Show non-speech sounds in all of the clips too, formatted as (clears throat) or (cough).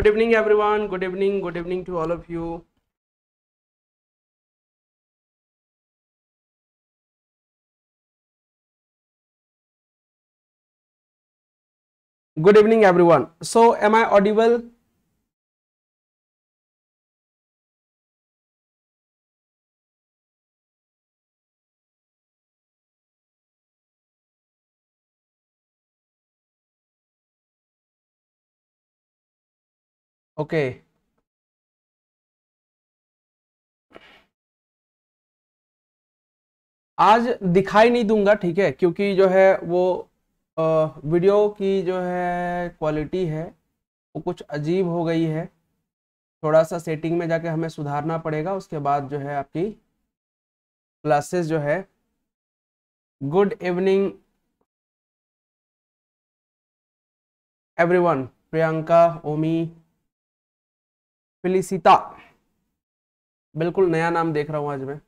good evening everyone good evening good evening to all of you good evening everyone so am i audible okay आज दिखाई नहीं दूंगा ठीक है क्योंकि जो है वो आ, वीडियो की जो है क्वालिटी है वो कुछ अजीब हो गई है थोड़ा सा सेटिंग में जाके हमें सुधारना पड़ेगा उसके बाद जो है आपकी क्लासेस जो है good evening everyone Priyanka Omi Felicita बिल्कुल नया नाम देख रहा हूं आज मैं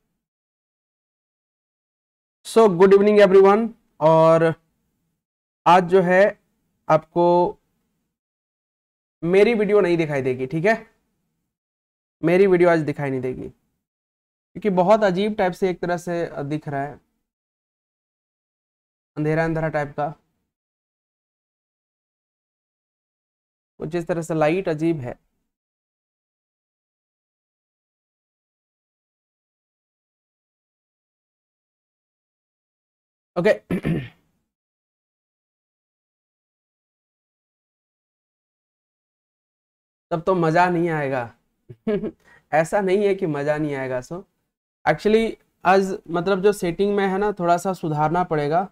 सो गुड इवनिंग एवरीवन और आज जो है आपको मेरी वीडियो नहीं दिखाई देगी ठीक है मेरी वीडियो आज दिखाई नहीं देगी क्योंकि बहुत अजीब टाइप से एक तरह से दिख रहा है अंधेरा अंधेरा टाइप का कुछ इस तरह से लाइट अजीब है Okay. (clears throat) तब तो मज़ा नहीं आएगा (laughs) ऐसा नहीं है कि मज़ा नहीं आएगा सो एक्चुअली आज मतलब जो सेटिंग में है ना थोड़ा सा सुधारना पड़ेगा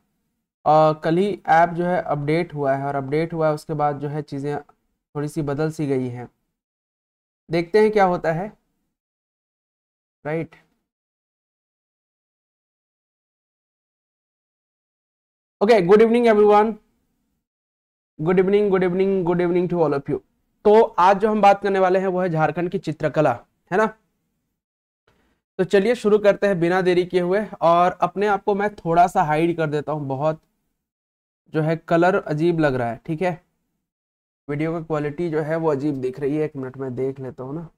और कल ही ऐप जो है अपडेट हुआ है और अपडेट हुआ है उसके बाद जो है चीज़ें थोड़ी सी बदल सी गई हैं देखते हैं क्या होता है right right. Okay good evening everyone good evening good evening good evening to all of you तो आज जो हम बात करने वाले हैं वो है झारखंड की चित्रकला है ना तो चलिए शुरू करते हैं बिना देरी किए हुए और अपने आप को मैं थोड़ा सा हाइड कर देता हूँ बहुत जो है कलर अजीब लग रहा है ठीक है वीडियो का क्वालिटी जो है वो अजीब दिख रही है एक मिनट में देख लेता हूँ ना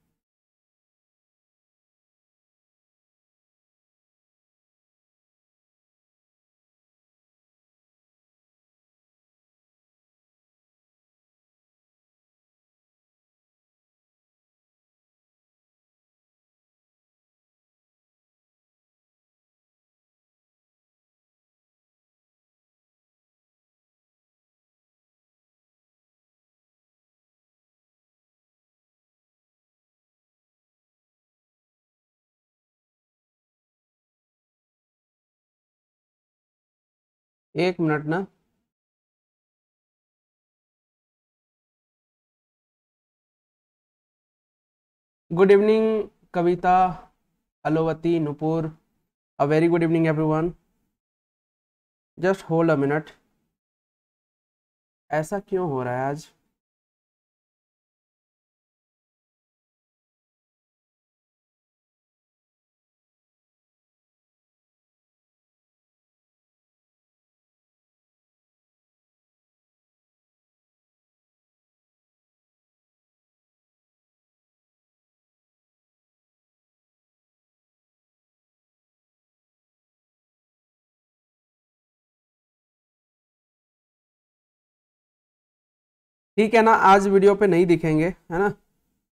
एक मिनट ना गुड इवनिंग कविता अलोवती Nupur a very good evening everyone just hold a minute ऐसा क्यों हो रहा है आज ठीक है ना आज वीडियो पे नहीं दिखेंगे है ना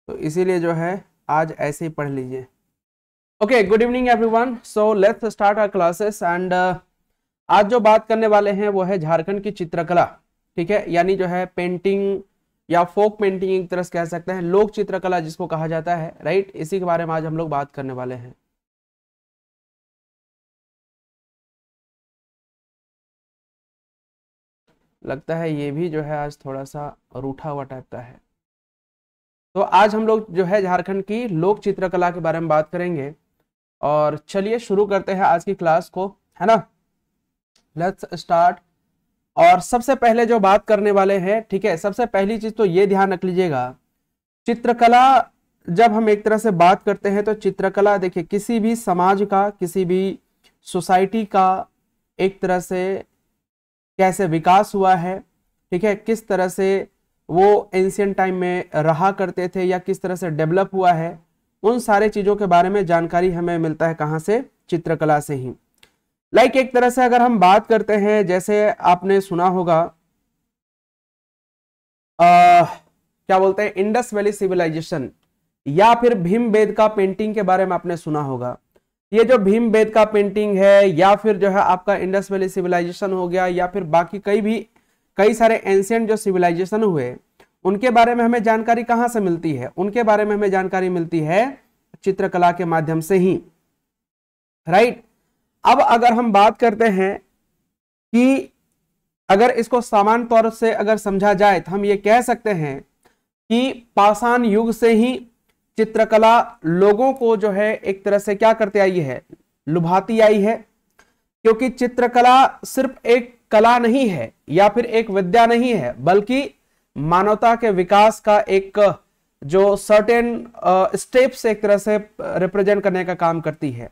तो इसीलिए जो है आज ऐसे ही पढ़ लीजिए okay good evening everyone so let's start our classes and आज जो बात करने वाले हैं वो है झारखंड की चित्रकला ठीक है यानी जो है पेंटिंग या फोक पेंटिंग एक तरह से कह सकते हैं लोक चित्रकला जिसको कहा जाता है राइट इसी के बारे में आज हम लोग बात करने वाले हैं लगता है ये भी जो है आज थोड़ा सा रूठा हुआ टाइप का है तो आज हम लोग जो है झारखंड की लोक चित्रकला के बारे में बात करेंगे और चलिए शुरू करते हैं आज की क्लास को है ना लेट्स स्टार्ट और सबसे पहले जो बात करने वाले हैं ठीक है सबसे पहली चीज तो ये ध्यान रख लीजिएगा चित्रकला जब हम एक तरह से बात करते हैं तो चित्रकला देखिए किसी भी समाज का किसी भी सोसाइटी का एक तरह से कैसे विकास हुआ है ठीक है किस तरह से वो एंशियन टाइम में रहा करते थे या किस तरह से डेवलप हुआ है उन सारे चीज़ों के बारे में जानकारी हमें मिलता है कहाँ से चित्रकला से ही लाइक like एक तरह से अगर हम बात करते हैं जैसे आपने सुना होगा आ, क्या बोलते हैं इंडस वैली सिविलाइजेशन या फिर भीम बेद का पेंटिंग के बारे में आपने सुना होगा ये जो भीम बेद का पेंटिंग है या फिर जो है आपका इंडस वैली सिविलाइजेशन हो गया या फिर बाकी कई भी कई सारे एंशियंट जो सिविलाइजेशन हुए उनके बारे में हमें जानकारी कहाँ से मिलती है उनके बारे में हमें जानकारी मिलती है चित्रकला के माध्यम से ही राइट अब अगर हम बात करते हैं कि अगर इसको सामान्य तौर से अगर समझा जाए तो हम ये कह सकते हैं कि पाषाण युग से ही चित्रकला लोगों को जो है एक तरह से क्या करते आई है लुभाती आई है क्योंकि चित्रकला सिर्फ एक कला नहीं है या फिर एक विद्या नहीं है बल्कि मानवता के विकास का एक जो सर्टेन स्टेप्स एक तरह से रिप्रेजेंट करने का काम करती है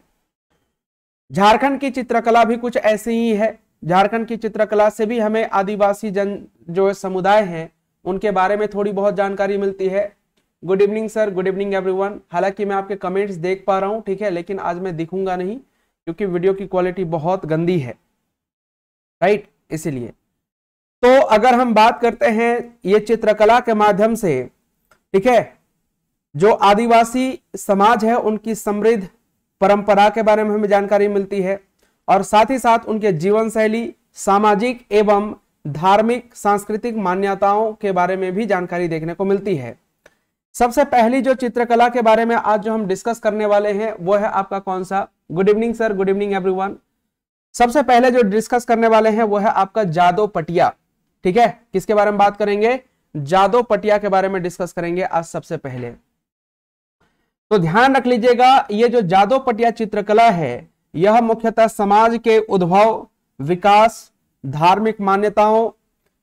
झारखंड की चित्रकला भी कुछ ऐसी ही है झारखंड की चित्रकला से भी हमें आदिवासी जन जो समुदाय हैं उनके बारे में थोड़ी बहुत जानकारी मिलती है good evening sir good evening everyone हालांकि मैं आपके कमेंट्स देख पा रहा हूँ ठीक है लेकिन आज मैं दिखूंगा नहीं क्योंकि वीडियो की क्वालिटी बहुत गंदी है राइट इसीलिए तो अगर हम बात करते हैं ये चित्रकला के माध्यम से ठीक है जो आदिवासी समाज है उनकी समृद्ध परंपरा के बारे में हमें जानकारी मिलती है और साथ ही साथ उनके जीवन शैली सामाजिक एवं धार्मिक सांस्कृतिक मान्यताओं के बारे में भी जानकारी देखने को मिलती है सबसे पहली जो चित्रकला के बारे में आज जो हम डिस्कस करने वाले हैं वो है आपका कौन सा good evening sir good evening everyone सबसे पहले जो डिस्कस करने वाले हैं वो है आपका जादो पटिया ठीक है किसके बारे में बात करेंगे जादो पटिया के बारे में डिस्कस करेंगे आज सबसे पहले तो ध्यान रख लीजिएगा ये जो जादो पटिया चित्रकला है यह मुख्यतः समाज के उद्भव विकास धार्मिक मान्यताओं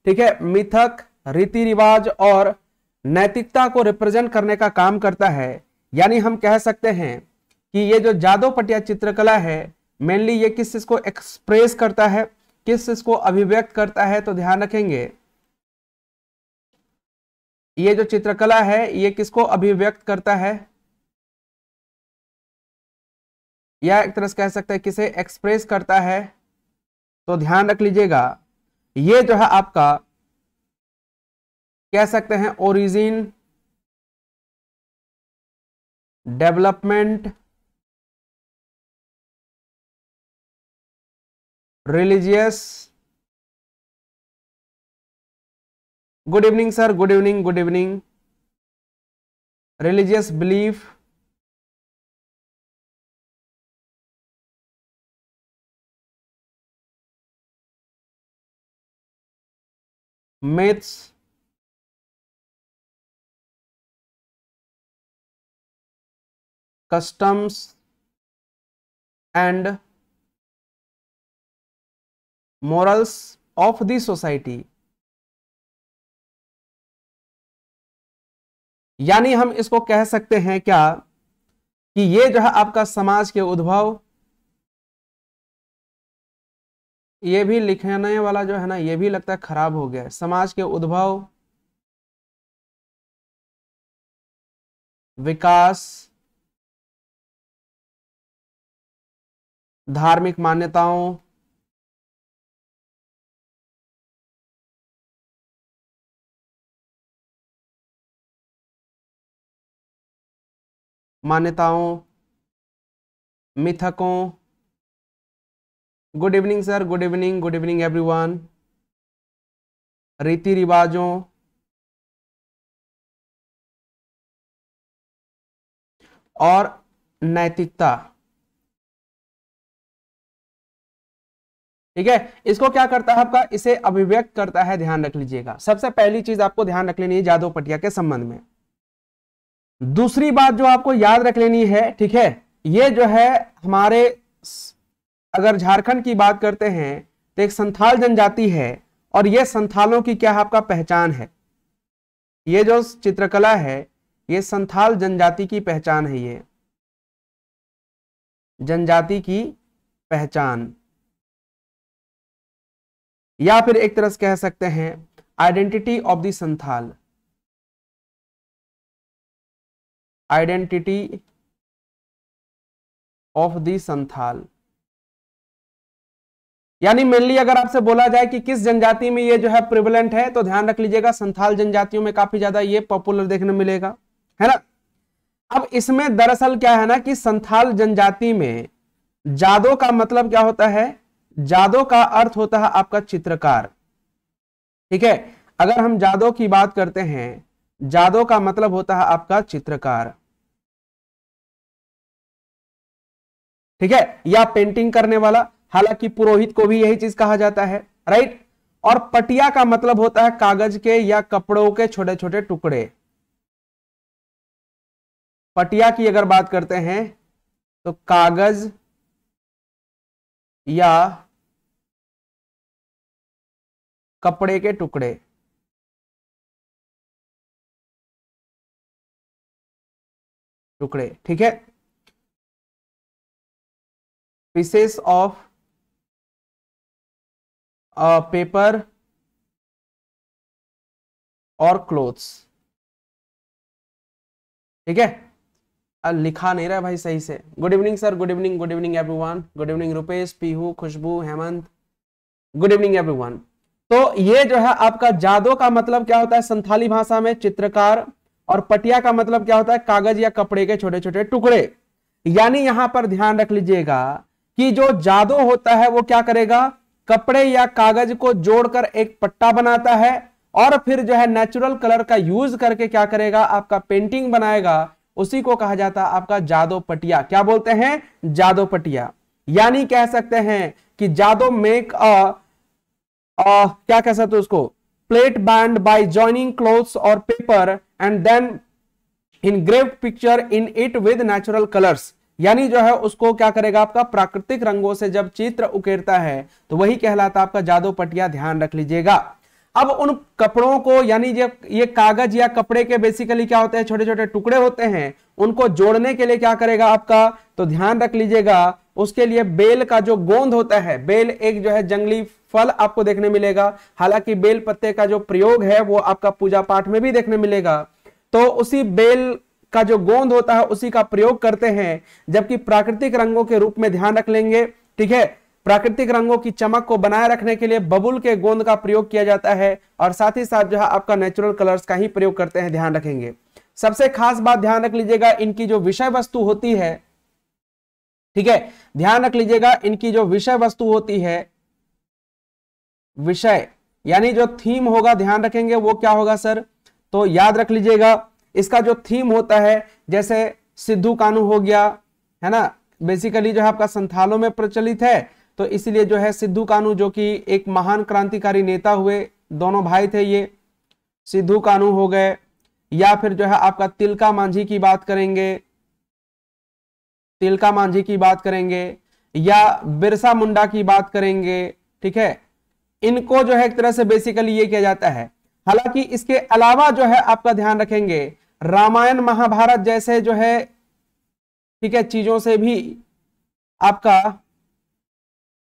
ठीक है मिथक रीति रिवाज और नैतिकता को रिप्रेजेंट करने का काम करता है यानी हम कह सकते हैं कि ये जो जादो पटिया चित्रकला है मेनली ये किस चीज़ को एक्सप्रेस करता है किस चीज़ को अभिव्यक्त करता है तो ध्यान रखेंगे ये जो चित्रकला है ये किसको अभिव्यक्त करता है या एक तरह से कह सकते हैं किसे एक्सप्रेस करता है तो ध्यान रख लीजिएगा ये जो है आपका कह सकते हैं origin development religious good evening sir good evening good evening religious belief myths customs and morals of the society यानी हम इसको कह सकते हैं क्या कि ये जो है आपका समाज के उद्भव ये भी लिखने वाला जो है ना ये भी लगता है खराब हो गया समाज के उद्भव विकास धार्मिक मान्यताओं मान्यताओं मिथकों good evening sir good evening good evening everyone रीति रिवाजों और नैतिकता ठीक है इसको क्या करता है आपका इसे अभिव्यक्त करता है ध्यान रख लीजिएगा सबसे पहली चीज आपको ध्यान रख लेनी है जादव पटिया के संबंध में दूसरी बात जो आपको याद रख लेनी है ठीक है ये जो है हमारे अगर झारखंड की बात करते हैं तो एक संथाल जनजाति है और ये संथालों की क्या आपका पहचान है ये जो चित्रकला है ये संथाल जनजाति की पहचान है ये जनजाति की पहचान या फिर एक तरह से कह सकते हैं identity of the Santhal identity of the Santhal यानी मेनली अगर आपसे बोला जाए कि किस जनजाति में ये जो है प्रिवलेंट है तो ध्यान रख लीजिएगा संथाल जनजातियों में काफी ज्यादा ये पॉपुलर देखने मिलेगा है ना अब इसमें दरअसल क्या है ना कि संथाल जनजाति में जादो का मतलब क्या होता है जादो का अर्थ होता है आपका चित्रकार ठीक है अगर हम जादो की बात करते हैं जादो का मतलब होता है आपका चित्रकार ठीक है या पेंटिंग करने वाला हालांकि पुरोहित को भी यही चीज कहा जाता है राइट और पटिया का मतलब होता है कागज के या कपड़ों के छोटे छोटे टुकड़े पटिया की अगर बात करते हैं तो कागज या कपड़े के टुकड़े टुकड़े ठीक है पीसेस ऑफ पेपर और क्लोथ्स ठीक है लिखा नहीं रहा भाई सही से good evening sir good evening good evening everyone good evening Rupesh Pihu Khushboo Hemant good evening everyone तो ये जो है आपका जादो का मतलब क्या होता है संथाली भाषा में चित्रकार और पटिया का मतलब क्या होता है कागज या कपड़े के छोटे छोटे टुकड़े यानी यहां पर ध्यान रख लीजिएगा कि जो जादो होता है वो क्या करेगा कपड़े या कागज को जोड़कर एक पट्टा बनाता है और फिर जो है नेचुरल कलर का यूज करके क्या करेगा आपका पेंटिंग बनाएगा उसी को कहा जाता है आपका जादो पटिया क्या बोलते हैं जादो पटिया यानी कह सकते हैं कि जादो मेक अ आ, क्या कह सकते हो उसको plate band by joining clothes और paper and then engrave picture in it with natural colours यानी जो है उसको क्या करेगा आपका प्राकृतिक रंगों से जब चित्र उकेरता है तो वही कहलाता आपका जादू पटिया ध्यान रख लीजिएगा अब उन कपड़ों को यानी ये ये कागज या कपड़े के बेसिकली क्या होते हैं छोटे छोटे टुकड़े होते हैं उनको जोड़ने के लिए क्या करेगा आपका तो ध्यान रख लीजिएगा उसके लिए बेल का जो गोंद होता है बेल एक जो है जंगली फल आपको देखने मिलेगा हालांकि बेल पत्ते का जो प्रयोग है वो आपका पूजा पाठ में भी देखने मिलेगा तो उसी बेल का जो गोंद होता है उसी का प्रयोग करते हैं जबकि प्राकृतिक रंगों के रूप में ध्यान रख लेंगे ठीक है प्राकृतिक रंगों की चमक को बनाए रखने के लिए बबुल के गोंद का प्रयोग किया जाता है और साथ ही साथ जो है आपका नेचुरल कलर्स का ही प्रयोग करते हैं ध्यान रखेंगे सबसे खास बात ध्यान रख लीजिएगा इनकी जो विषय वस्तु होती है ठीक है ध्यान रख लीजिएगा इनकी जो विषय वस्तु होती है विषय यानी जो थीम होगा ध्यान रखेंगे वो क्या होगा सर तो याद रख लीजिएगा इसका जो थीम होता है जैसे सिद्धू कानू हो गया है ना बेसिकली जो है आपका संथालों में प्रचलित है तो इसलिए जो है सिद्धू कानू जो कि एक महान क्रांतिकारी नेता हुए दोनों भाई थे ये सिद्धू कानू हो गए या फिर जो है आपका तिलका मांझी की बात करेंगे तिलका मांझी की बात करेंगे या बिरसा मुंडा की बात करेंगे ठीक है इनको जो है एक तरह से बेसिकली ये किया जाता है हालांकि इसके अलावा जो है आपका ध्यान रखेंगे रामायण महाभारत जैसे जो है ठीक है चीजों से भी आपका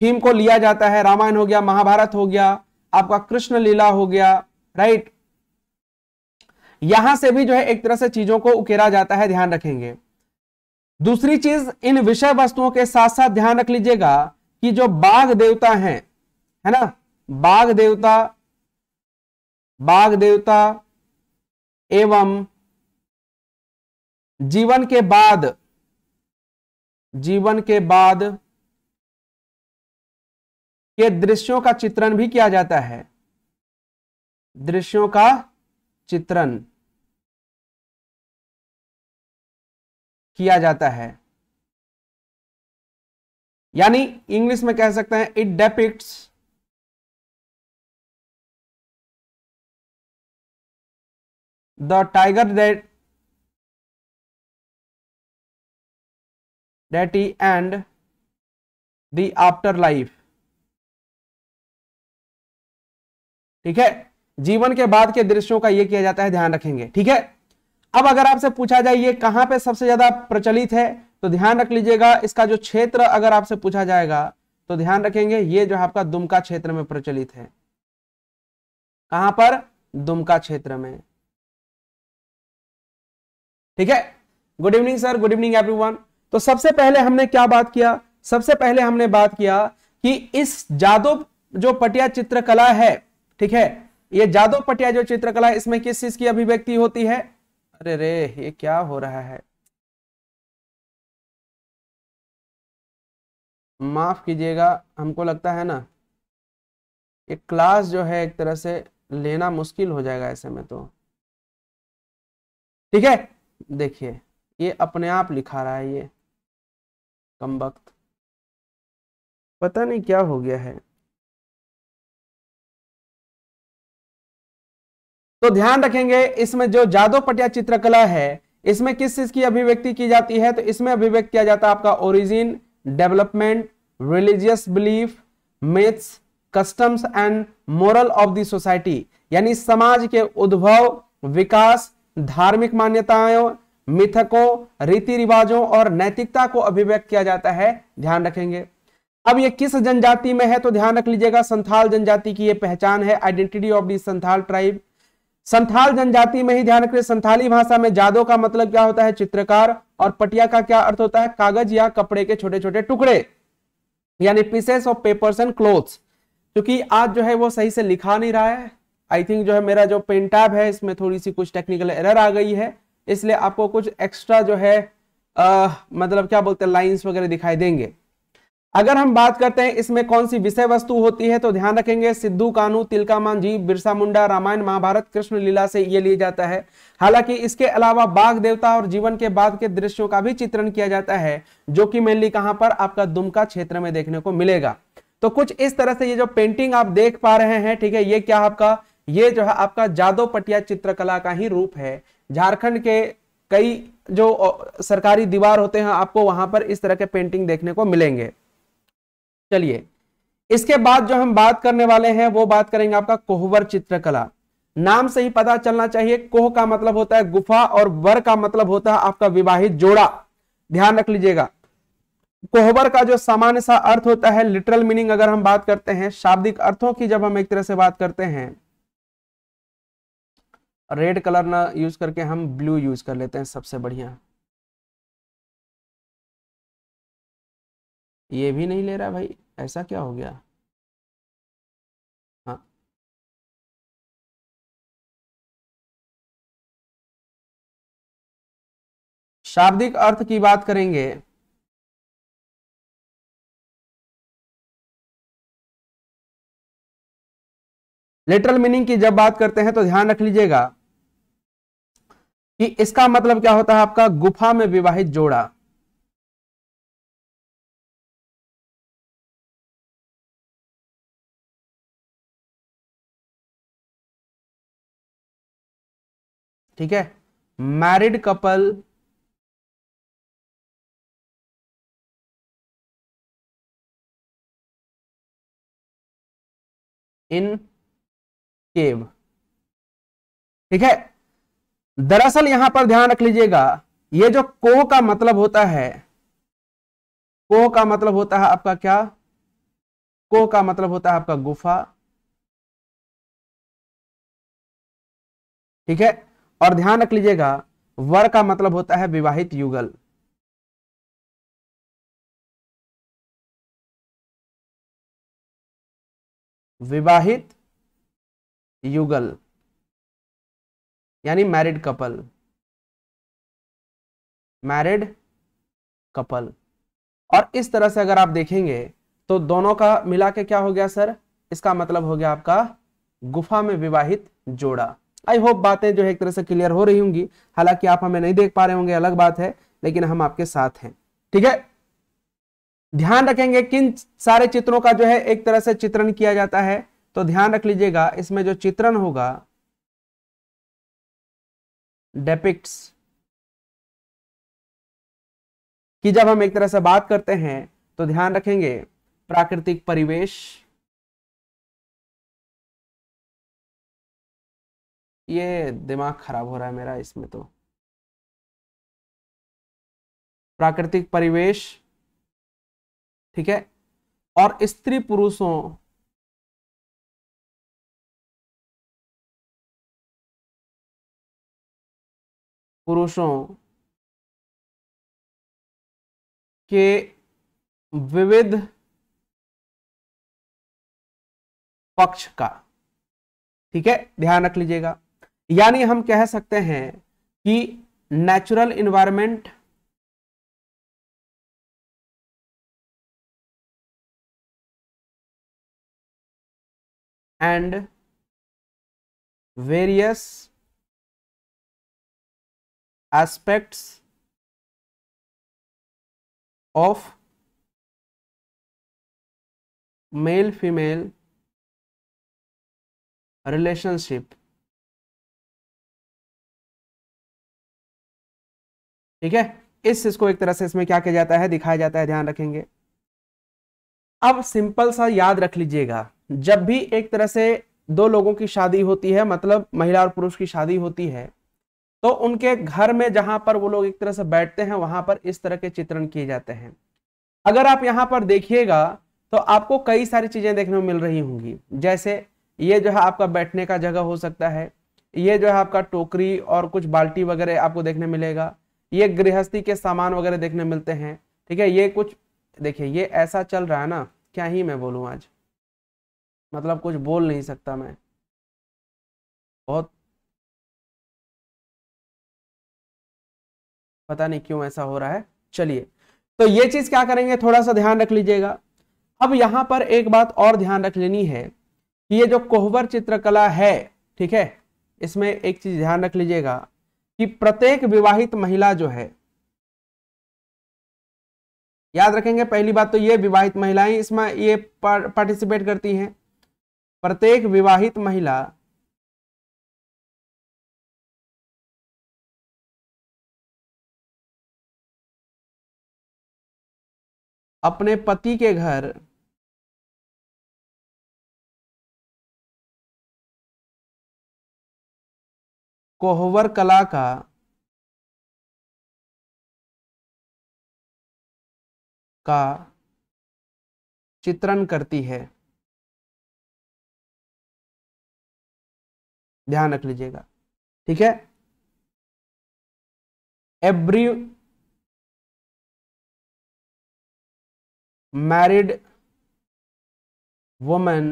थीम को लिया जाता है रामायण हो गया महाभारत हो गया आपका कृष्ण लीला हो गया राइट यहां से भी जो है एक तरह से चीजों को उकेरा जाता है ध्यान रखेंगे दूसरी चीज इन विषय वस्तुओं के साथ साथ ध्यान रख लीजिएगा कि जो बाघ देवता हैं है ना बाघ देवता बाघ देवता एवं जीवन के बाद जीवन के बाद के दृश्यों का चित्रण भी किया जाता है दृश्यों का चित्रण किया जाता है यानी इंग्लिश में कह सकते हैं it depicts tiger date deity and the afterlife ठीक है जीवन के बाद के दृश्यों का यह किया जाता है ध्यान रखेंगे ठीक है अब अगर आपसे पूछा जाए ये कहां पे सबसे ज्यादा प्रचलित है तो ध्यान रख लीजिएगा इसका जो क्षेत्र अगर आपसे पूछा जाएगा तो ध्यान रखेंगे ये जो आपका दुमका क्षेत्र में प्रचलित है कहां पर दुमका क्षेत्र में ठीक है good evening sir good evening everyone तो सबसे पहले हमने क्या बात किया सबसे पहले हमने बात किया कि इस जादो जो पटिया चित्रकला है ठीक है ये जादो पटिया जो चित्रकला इसमें किस चीज की अभिव्यक्ति होती है अरे रे ये क्या हो रहा है माफ़ कीजिएगा हमको लगता है ना ये क्लास जो है एक तरह से लेना मुश्किल हो जाएगा ऐसे में तो ठीक है देखिए ये अपने आप लिखा रहा है ये कम वक्त पता नहीं क्या हो गया है तो ध्यान रखेंगे इसमें जो जादो पटिया चित्रकला है इसमें किस चीज की अभिव्यक्ति की जाती है तो इसमें अभिव्यक्त किया जाता है आपका origin development religious belief myths customs and moral of the society यानी समाज के उद्भव विकास धार्मिक मान्यताओं मिथकों रीति रिवाजों और नैतिकता को अभिव्यक्त किया जाता है ध्यान रखेंगे अब ये किस जनजाति में है तो ध्यान रख लीजिएगा संथाल जनजाति की ये पहचान है identity of the Santhal tribe Santhal जनजाति में ही ध्यान रखिए संथाली भाषा में जादो का मतलब क्या होता है चित्रकार और पटिया का क्या अर्थ होता है कागज या कपड़े के छोटे छोटे टुकड़े यानी pieces of papers and clothes क्योंकि आज जो है वो सही से लिखा नहीं रहा है आई थिंक जो है मेरा जो पेंटैब है इसमें थोड़ी सी कुछ टेक्निकल एरर आ गई है इसलिए आपको कुछ एक्स्ट्रा जो है आ, मतलब क्या बोलते हैं लाइन्स वगैरह दिखाई देंगे अगर हम बात करते हैं इसमें कौन सी विषय वस्तु होती है तो ध्यान रखेंगे सिद्धू कानू तिलका मांझी बिरसा मुंडा रामायण महाभारत कृष्ण लीला से ये लिया जाता है हालांकि इसके अलावा बाघ देवता और जीवन के बाद के दृश्यों का भी चित्रण किया जाता है जो कि मेनली कहां पर आपका दुमका क्षेत्र में देखने को मिलेगा तो कुछ इस तरह से ये जो पेंटिंग आप देख पा रहे हैं ठीक है ये क्या आपका ये जो है आपका जादो पटिया चित्रकला का ही रूप है झारखंड के कई जो सरकारी दीवार होते हैं आपको वहां पर इस तरह के पेंटिंग देखने को मिलेंगे चलिए इसके बाद जो हम बात करने वाले हैं वो बात करेंगे आपका कोहबर चित्रकला नाम से ही पता चलना चाहिए कोह का मतलब होता है गुफा और वर का मतलब होता है आपका विवाहित जोड़ा ध्यान रख लीजिएगा कोहबर का जो सामान्य सा अर्थ होता है लिटरल मीनिंग अगर हम बात करते हैं शाब्दिक अर्थों की जब हम एक तरह से बात करते हैं रेड कलर ना यूज करके हम ब्लू यूज कर लेते हैं सबसे बढ़िया ये भी नहीं ले रहा भाई ऐसा क्या हो गया हाँ शाब्दिक अर्थ की बात करेंगे लिटरल मीनिंग की जब बात करते हैं तो ध्यान रख लीजिएगा कि इसका मतलब क्या होता है आपका गुफा में विवाहित जोड़ा ठीक है मैरिड कपल इन केव ठीक है दरअसल यहां पर ध्यान रख लीजिएगा ये जो कोह का मतलब होता है कोह का मतलब होता है आपका क्या कोह का मतलब होता है आपका गुफा ठीक है और ध्यान रख लीजिएगा वर का मतलब होता है विवाहित युगल विवाहित युगल यानी मैरिड कपल मैरिड कपल और इस तरह से अगर आप देखेंगे तो दोनों का मिला के क्या हो गया सर इसका मतलब हो गया आपका गुफा में विवाहित जोड़ा आई होप बातें जो है एक तरह से क्लियर हो रही होंगी हालांकि आप हमें नहीं देख पा रहे होंगे अलग बात है लेकिन हम आपके साथ हैं ठीक है ध्यान रखेंगे किन सारे चित्रों का जो है एक तरह से चित्रण किया जाता है तो ध्यान रख लीजिएगा इसमें जो चित्रण होगा डेपिक्स की जब हम एक तरह से बात करते हैं तो ध्यान रखेंगे प्राकृतिक परिवेश ये दिमाग खराब हो रहा है मेरा इसमें तो प्राकृतिक परिवेश ठीक है और स्त्री पुरुषों पुरुषों के विविध पक्ष का ठीक है ध्यान रख लीजिएगा यानी हम कह सकते हैं कि natural environment and various aspects of male female relationship ठीक है इस इसको एक तरह से इसमें क्या किया जाता है दिखाया जाता है ध्यान रखेंगे अब सिंपल सा याद रख लीजिएगा जब भी एक तरह से दो लोगों की शादी होती है मतलब महिला और पुरुष की शादी होती है तो उनके घर में जहां पर वो लोग एक तरह से बैठते हैं वहां पर इस तरह के चित्रण किए जाते हैं अगर आप यहाँ पर देखिएगा तो आपको कई सारी चीजें देखने को मिल रही होंगी जैसे ये जो है आपका बैठने का जगह हो सकता है ये जो है आपका टोकरी और कुछ बाल्टी वगैरह आपको देखने मिलेगा ये गृहस्थी के सामान वगैरह देखने मिलते हैं ठीक है ये कुछ देखिए ये ऐसा चल रहा है ना क्या ही मैं बोलूँ आज मतलब कुछ बोल नहीं सकता मैं बहुत पता नहीं क्यों ऐसा हो रहा है चलिए तो ये चीज क्या करेंगे थोड़ा सा ध्यान रख लीजिएगा अब यहां पर एक बात और ध्यान रख लेनी है कि ये जो कोहबर चित्रकला है ठीक है इसमें एक चीज ध्यान रख लीजिएगा कि प्रत्येक विवाहित महिला जो है याद रखेंगे पहली बात तो ये विवाहित महिलाएं इसमें ये पार्टिसिपेट करती हैं प्रत्येक विवाहित महिला अपने पति के घर कोहवर कला का का चित्रण करती है ध्यान रख लीजिएगा ठीक है every married women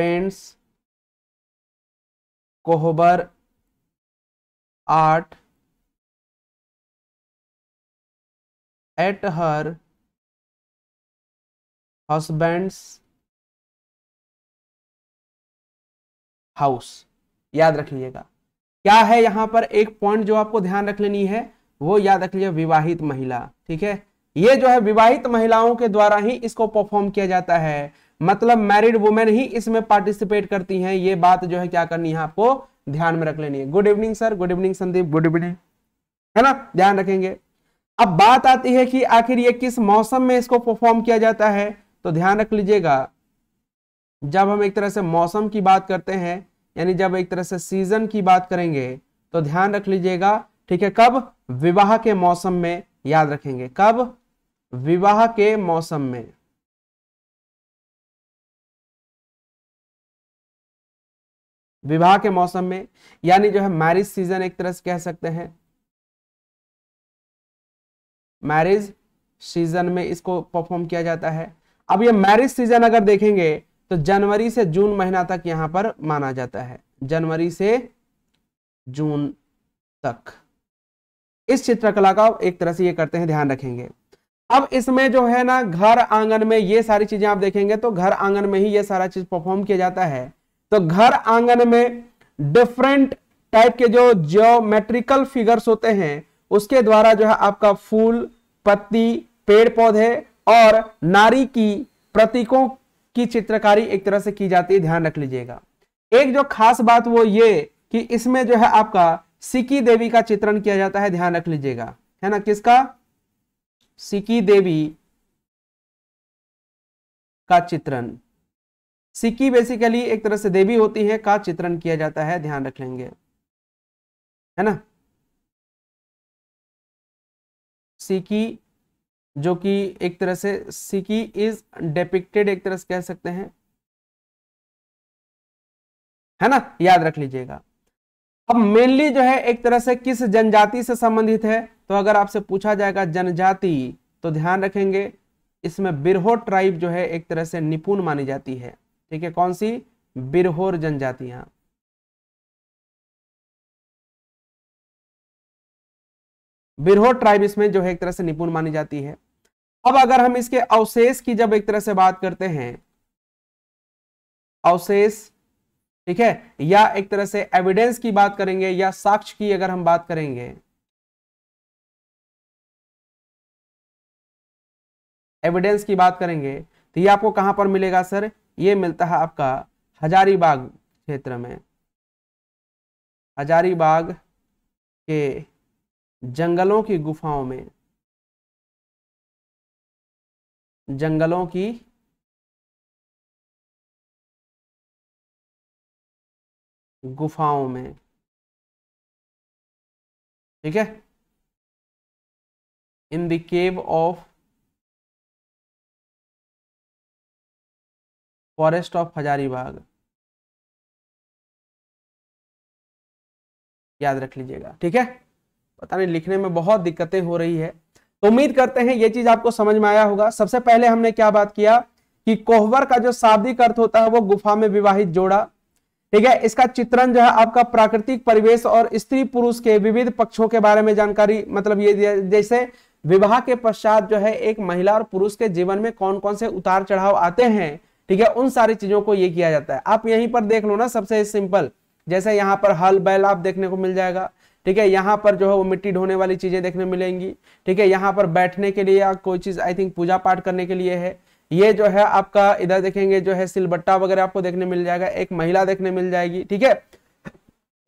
paints Kohbar art at her husband's house याद रख लीजिएगा क्या है यहां पर एक पॉइंट जो आपको ध्यान रख लेनी है वो याद रख लीजिए विवाहित महिला ठीक है ये जो है विवाहित महिलाओं के द्वारा ही इसको परफॉर्म किया जाता है मतलब मैरिड वुमेन ही इसमें पार्टिसिपेट करती हैं ये बात जो है क्या करनी है आपको ध्यान में रख लेनी है good evening sir good evening Sandeep good evening है ना ध्यान रखेंगे अब बात आती है कि आखिर ये किस मौसम में इसको परफॉर्म किया जाता है तो ध्यान रख लीजिएगा जब हम एक तरह से मौसम की बात करते हैं यानी जब एक तरह से सीजन की बात करेंगे तो ध्यान रख लीजिएगा ठीक है कब विवाह के मौसम में याद रखेंगे कब विवाह के मौसम में विवाह के मौसम में यानी जो है मैरिज सीजन एक तरह से कह सकते हैं मैरिज सीजन में इसको परफॉर्म किया जाता है अब ये मैरिज सीजन अगर देखेंगे तो जनवरी से जून महीना तक यहां पर माना जाता है जनवरी से जून तक इस चित्रकला का एक तरह से ये करते हैं ध्यान रखेंगे अब इसमें जो है ना घर आंगन में ये सारी चीजें आप देखेंगे तो घर आंगन में ही ये सारा चीज परफॉर्म किया जाता है तो घर आंगन में डिफरेंट टाइप के जो जियोमेट्रिकल फिगर्स होते हैं उसके द्वारा जो है आपका फूल पत्ती पेड़ पौधे और नारी की प्रतीकों की चित्रकारी एक तरह से की जाती है ध्यान रख लीजिएगा एक जो खास बात वो ये कि इसमें जो है आपका सिकी देवी का चित्रण किया जाता है ध्यान रख लीजिएगा है ना किसका सिकी देवी का चित्रण सिक्की बेसिकली एक तरह से देवी होती है का चित्रण किया जाता है ध्यान रख लेंगे है ना सिक्की जो कि एक तरह से सिक्की इज डेपिक्टेड एक तरह से कह सकते हैं है ना याद रख लीजिएगा अब मेनली जो है एक तरह से किस जनजाति से संबंधित है तो अगर आपसे पूछा जाएगा जनजाति तो ध्यान रखेंगे इसमें बिरहो ट्राइब जो है एक तरह से निपुण मानी जाती है ठीक है कौन सी बिरहोर जनजातियां बिरहोर ट्राइब इसमें जो है एक तरह से निपुण मानी जाती है अब अगर हम इसके अवशेष की जब एक तरह से बात करते हैं अवशेष ठीक है या एक तरह से एविडेंस की बात करेंगे या साक्ष्य की अगर हम बात करेंगे एविडेंस की बात करेंगे तो ये आपको कहां पर मिलेगा सर ये मिलता है आपका हजारीबाग क्षेत्र में हजारीबाग के जंगलों की गुफाओं में जंगलों की गुफाओं में ठीक है in the cave of forest of Hazaribagh याद रख लीजिएगा ठीक है पता नहीं लिखने में बहुत दिक्कतें हो रही है तो उम्मीद करते हैं ये चीज आपको समझ में आया होगा सबसे पहले हमने क्या बात किया कि कोहबर का जो शाब्दिक अर्थ होता है वो गुफा में विवाहित जोड़ा ठीक है इसका चित्रण जो है आपका प्राकृतिक परिवेश और स्त्री पुरुष के विविध पक्षों के बारे में जानकारी मतलब ये जैसे विवाह के पश्चात जो है एक महिला और पुरुष के जीवन में कौन कौन से उतार चढ़ाव आते हैं ठीक है उन सारी चीजों को ये किया जाता है आप यहीं पर देख लो ना सबसे सिंपल जैसे यहाँ पर हल बैल आप देखने को मिल जाएगा ठीक है यहाँ पर जो है वो मिट्टी ढोने वाली चीजें देखने मिलेंगी ठीक है यहाँ पर बैठने के लिए या कोई चीज आई थिंक पूजा पाठ करने के लिए है ये जो है आपका इधर देखेंगे जो है सिलबट्टा वगैरह आपको देखने मिल जाएगा एक महिला देखने मिल जाएगी ठीक है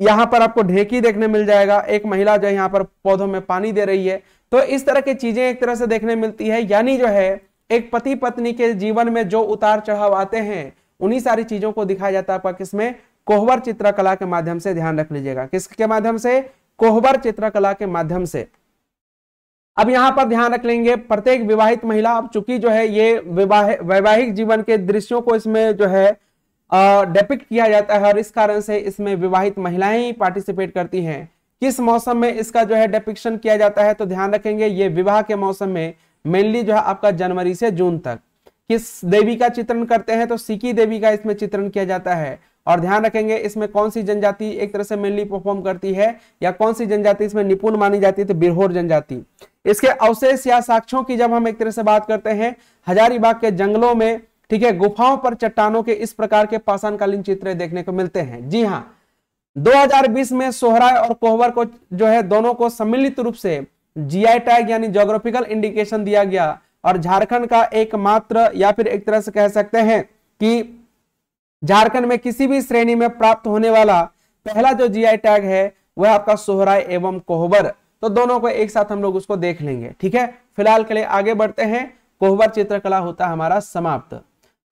यहाँ पर आपको ढेकी देखने मिल जाएगा एक महिला जो है यहाँ पर पौधों में पानी दे रही है तो इस तरह की चीजें एक तरह से देखने मिलती है यानी जो है एक पति पत्नी के जीवन में जो उतार चढ़ाव आते हैं उन्हीं सारी चीजों को दिखाया जाता है आपका किसमें कोहबर चित्रकला के माध्यम से ध्यान रख लीजिएगा किसके माध्यम से कोहबर चित्रकला के माध्यम से अब यहां पर ध्यान रख लेंगे प्रत्येक विवाहित महिला अब चूंकि जो है ये विवाह वैवाहिक जीवन के दृश्यों को इसमें जो है डेपिक्ट किया जाता है और इस कारण से इसमें विवाहित महिलाएं पार्टिसिपेट करती हैं किस मौसम में इसका जो है डेपिक्शन किया जाता है तो ध्यान रखेंगे ये विवाह के मौसम में मेनली जो है आपका जनवरी से जून तक किस देवी का चित्रण करते हैं तो सिकी देवी का इसमें चित्रण किया जाता है और ध्यान रखेंगे इसमें कौन सी जनजाति एक तरह से मेनली परफॉर्म करती है या कौन सी जनजाति इसमें निपुण मानी जाती है तो बिरहोर जनजाति इसके अवशेष या साक्ष्यों की जब हम एक तरह से बात करते हैं हजारीबाग के जंगलों में ठीक है गुफाओं पर चट्टानों के इस प्रकार के पाषाणकालीन चित्र देखने को मिलते हैं जी हाँ 2020 में सोहराय और कोहबर को जो है दोनों को सम्मिलित रूप से जीआई टैग यानी जोग्राफिकल इंडिकेशन दिया गया और झारखंड का एकमात्र या फिर एक तरह से कह सकते हैं कि झारखंड में किसी भी श्रेणी में प्राप्त होने वाला पहला जो जीआई टैग है वह आपका सोहराय एवं कोहबर तो दोनों को एक साथ हम लोग उसको देख लेंगे ठीक है फिलहाल के लिए आगे बढ़ते हैं कोहबर चित्रकला होता है हमारा समाप्त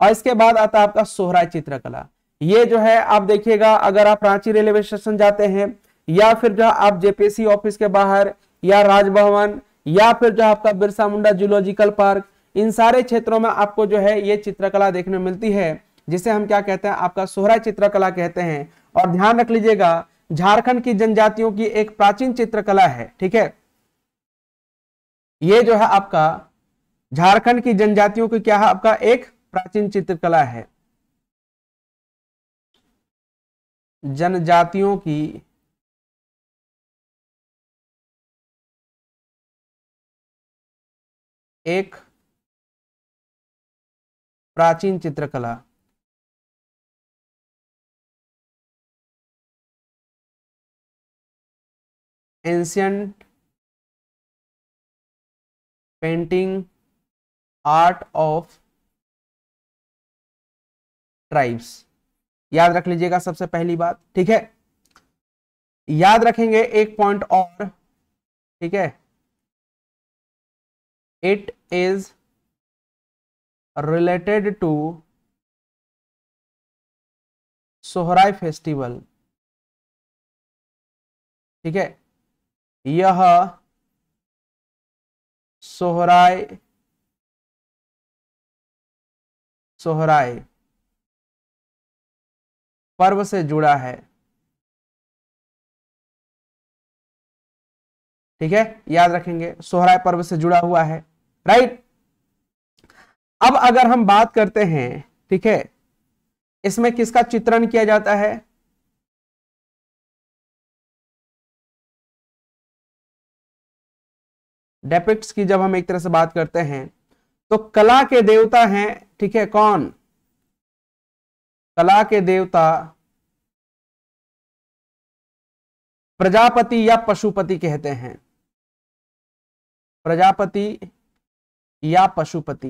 और इसके बाद आता है आपका सोहराय चित्रकला ये जो है आप देखिएगा अगर आप रांची रेलवे स्टेशन जाते हैं या फिर जो आप जेपीसी ऑफिस के बाहर या राजभवन या फिर जो आपका बिरसा मुंडा जूलॉजिकल पार्क इन सारे क्षेत्रों में आपको जो है ये चित्रकला देखने मिलती है जिसे हम क्या कहते हैं आपका सोहरा चित्रकला कहते हैं और ध्यान रख लीजिएगा झारखंड की जनजातियों की एक प्राचीन चित्रकला है ठीक है ये जो है आपका झारखंड की जनजातियों की क्या है आपका एक प्राचीन चित्रकला है जनजातियों की एक प्राचीन चित्रकला ancient painting art of tribes याद रख लीजिएगा सबसे पहली बात ठीक है याद रखेंगे एक पॉइंट और ठीक है it is related to Sohrai festival ठीक है यह सोहराय सोहराय पर्व से जुड़ा है ठीक है याद रखेंगे सोहराय पर्व से जुड़ा हुआ है राइट अब अगर हम बात करते हैं ठीक है इसमें किसका चित्रण किया जाता है डेपिक्ट्स की जब हम एक तरह से बात करते हैं तो कला के देवता हैं ठीक है कौन कला के देवता प्रजापति या पशुपति कहते हैं प्रजापति या पशुपति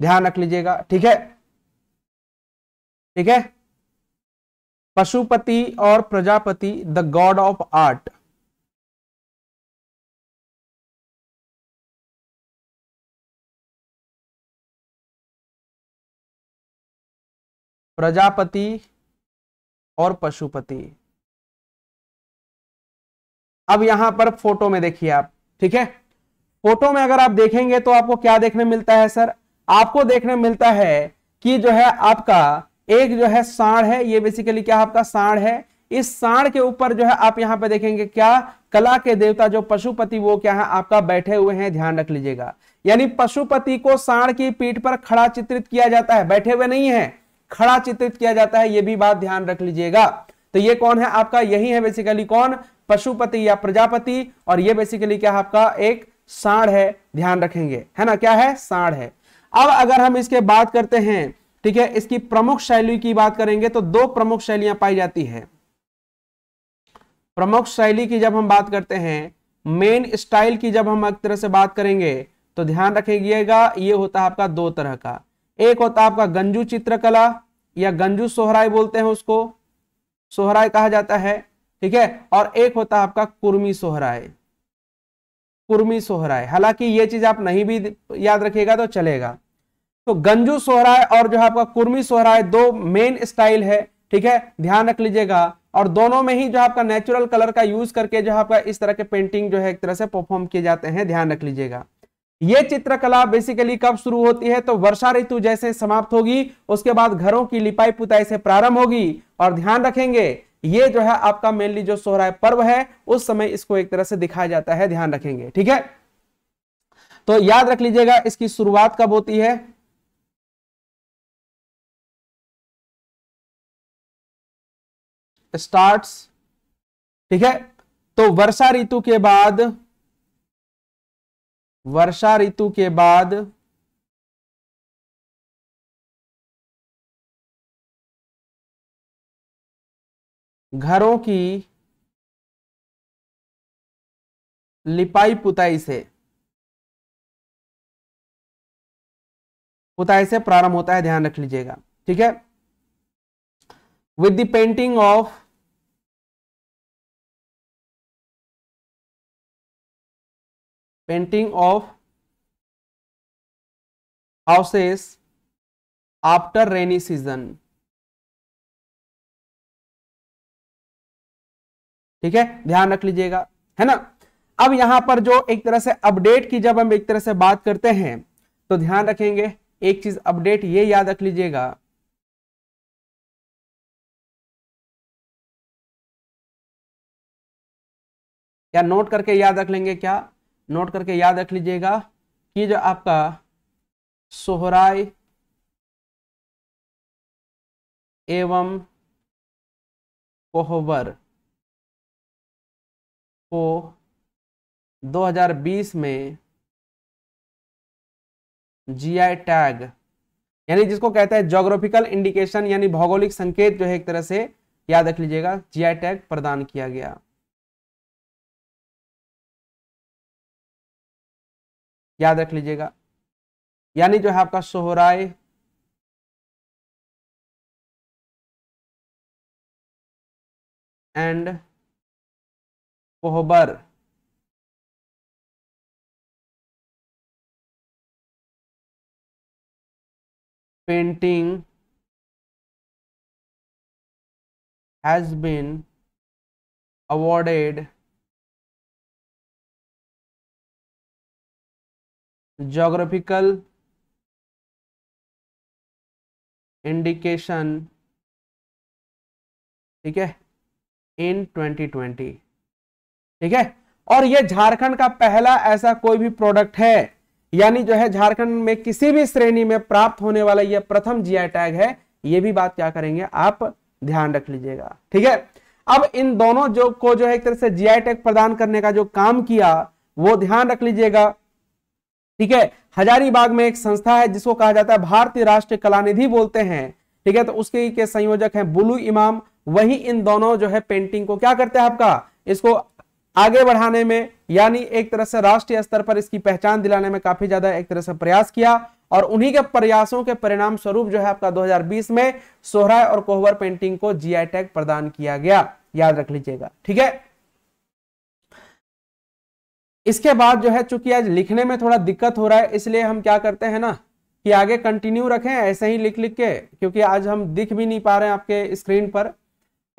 ध्यान रख लीजिएगा ठीक है ठीक है पशुपति और Prajapati the god of art Prajapati और पशुपति अब यहां पर फोटो में देखिए आप ठीक है फोटो में अगर आप देखेंगे तो आपको क्या देखने मिलता है सर आपको देखने मिलता है कि जो है आपका एक जो है साढ़ है ये बेसिकली क्या आपका साढ़ है इस साढ़ के ऊपर जो है आप यहां पर देखेंगे क्या कला के देवता जो पशुपति वो क्या है आपका बैठे हुए हैं ध्यान रख लीजिएगा यानी पशुपति को साढ़ की पीठ पर खड़ा चित्रित किया जाता है बैठे हुए नहीं है खड़ा चित्रित किया जाता है ये भी बात ध्यान रख लीजिएगा तो ये कौन है आपका यही है बेसिकली कौन पशुपति या प्रजापति और ये बेसिकली क्या आपका एक साढ़ है ध्यान रखेंगे है ना क्या है साढ़ है अब अगर हम इसके बात करते हैं ठीक है इसकी प्रमुख शैली की बात करेंगे तो दो प्रमुख शैलियां पाई जाती है प्रमुख शैली की जब हम बात करते हैं मेन स्टाइल की जब हम एक तरह से बात करेंगे तो ध्यान रखेगा ये होता है आपका दो तरह का एक होता है आपका गंजू चित्रकला या गंजू सोहराय बोलते हैं उसको सोहराय कहा जाता है ठीक है और एक होता है आपका कुर्मी सोहराय कुर्मी सोहराय हालांकि ये चीज आप नहीं भी याद रखिएगा तो चलेगा तो गंजू सोहराय और जो है आपका कुर्मी सोहराय दो मेन स्टाइल है ठीक है ध्यान रख लीजिएगा और दोनों में ही जो आपका नेचुरल कलर का यूज करके जो आपका इस तरह के पेंटिंग जो है एक तरह से परफॉर्म किए जाते हैं ध्यान रख लीजिएगा ये चित्रकला बेसिकली कब शुरू होती है तो वर्षा ऋतु जैसे समाप्त होगी उसके बाद घरों की लिपाई पुताई से प्रारंभ होगी और ध्यान रखेंगे ये जो है आपका मेनली जो सोहराय पर्व है उस समय इसको एक तरह से दिखाया जाता है ध्यान रखेंगे ठीक है तो याद रख लीजिएगा इसकी शुरुआत कब होती है स्टार्ट्स ठीक है तो वर्षा ऋतु के बाद वर्षा ऋतु के बाद घरों की लिपाई पुताई से पुताई से प्रारंभ होता है ध्यान रख लीजिएगा ठीक है with the painting of painting of houses after rainy season ठीक है ध्यान रख लीजिएगा है ना अब यहां पर जो एक तरह से अपडेट की जब हम एक तरह से बात करते हैं तो ध्यान रखेंगे एक चीज अपडेट ये याद रख लीजिएगा या नोट करके याद रख लेंगे क्या नोट करके याद रख लीजिएगा कि जो आपका सोहराय एवं कोहबर को 2020 में जीआई टैग यानी जिसको कहते हैं जोग्राफिकल इंडिकेशन यानी भौगोलिक संकेत जो है एक तरह से याद रख लीजिएगा जीआई टैग प्रदान किया गया याद रख लीजिएगा यानी जो है आपका Sohrai and Kohbar painting has been awarded geographical indication ठीक है in 2020 ठीक है और यह झारखंड का पहला ऐसा कोई भी प्रोडक्ट है यानी जो है झारखंड में किसी भी श्रेणी में प्राप्त होने वाला यह प्रथम जीआई टैग है ये भी बात क्या करेंगे आप ध्यान रख लीजिएगा ठीक है अब इन दोनों जो को जो है एक तरह से जीआई टैग प्रदान करने का जो काम किया वो ध्यान रख लीजिएगा ठीक है हजारीबाग में एक संस्था है जिसको कहा जाता है भारतीय राष्ट्रीय कला निधि बोलते हैं ठीक है तो उसके के संयोजक हैं बुलू इमाम वही इन दोनों जो है पेंटिंग को क्या करते हैं आपका इसको आगे बढ़ाने में यानी एक तरह से राष्ट्रीय स्तर पर इसकी पहचान दिलाने में काफी ज्यादा एक तरह से प्रयास किया और उन्हीं के प्रयासों के परिणाम स्वरूप जो है आपका 2020 में सोहराय और कोहबर पेंटिंग को जीआई टैग प्रदान किया गया याद रख लीजिएगा ठीक है इसके बाद जो है चूंकि आज लिखने में थोड़ा दिक्कत हो रहा है इसलिए हम क्या करते हैं ना कि आगे कंटिन्यू रखें ऐसे ही लिख लिख के क्योंकि आज हम दिख भी नहीं पा रहे हैं आपके स्क्रीन पर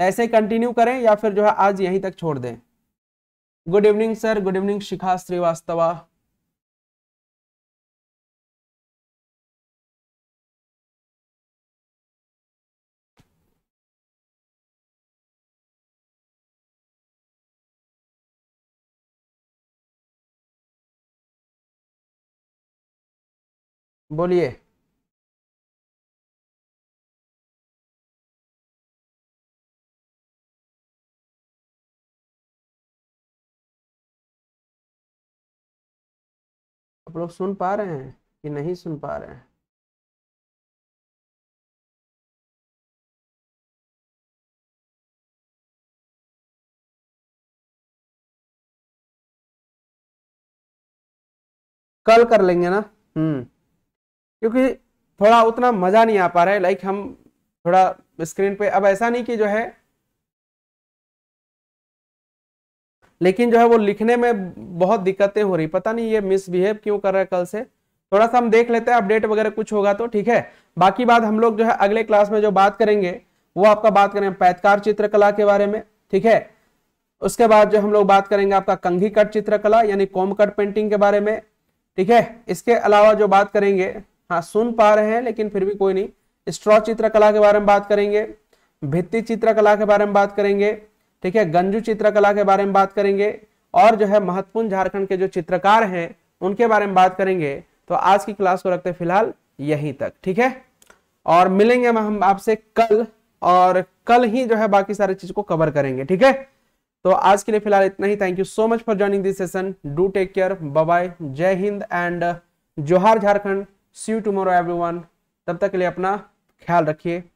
ऐसे ही कंटिन्यू करें या फिर जो है आज यहीं तक छोड़ दें good evening sir good evening Shikha Srivastava बोलिए आप लोग सुन पा रहे हैं कि नहीं सुन पा रहे हैं कल कर लेंगे ना हम्म क्योंकि थोड़ा उतना मज़ा नहीं आ पा रहा है लाइक हम थोड़ा स्क्रीन पे अब ऐसा नहीं कि जो है लेकिन जो है वो लिखने में बहुत दिक्कतें हो रही पता नहीं ये मिसबिहेव क्यों कर रहा है कल से थोड़ा सा हम देख लेते हैं अपडेट वगैरह कुछ होगा तो ठीक है बाकी बात हम लोग जो है अगले क्लास में जो बात करेंगे वो आपका बात करेंगे पैतकार चित्रकला के बारे में ठीक है उसके बाद जो हम लोग बात करेंगे आपका कंघी कट चित्रकला यानी कॉम कट पेंटिंग के बारे में ठीक है इसके अलावा जो बात करेंगे हाँ सुन पा रहे हैं लेकिन फिर भी कोई नहीं स्ट्रॉ चित्रकला के बारे में बात करेंगे भित्ति चित्रकला के बारे में बात करेंगे ठीक है गंजू चित्रकला के बारे में बात करेंगे और जो है महत्वपूर्ण झारखंड के जो चित्रकार हैं उनके बारे में बात करेंगे तो आज की क्लास को रखते फिलहाल यहीं तक ठीक है और मिलेंगे हम आपसे कल और कल ही जो है बाकी सारी चीज को कवर करेंगे ठीक है तो आज के लिए फिलहाल इतना ही thank you so much for joining this session do take care bye Jai Hind and Johar Jharkhand see you tomorrow everyone तब तक के लिए अपना ख्याल रखिए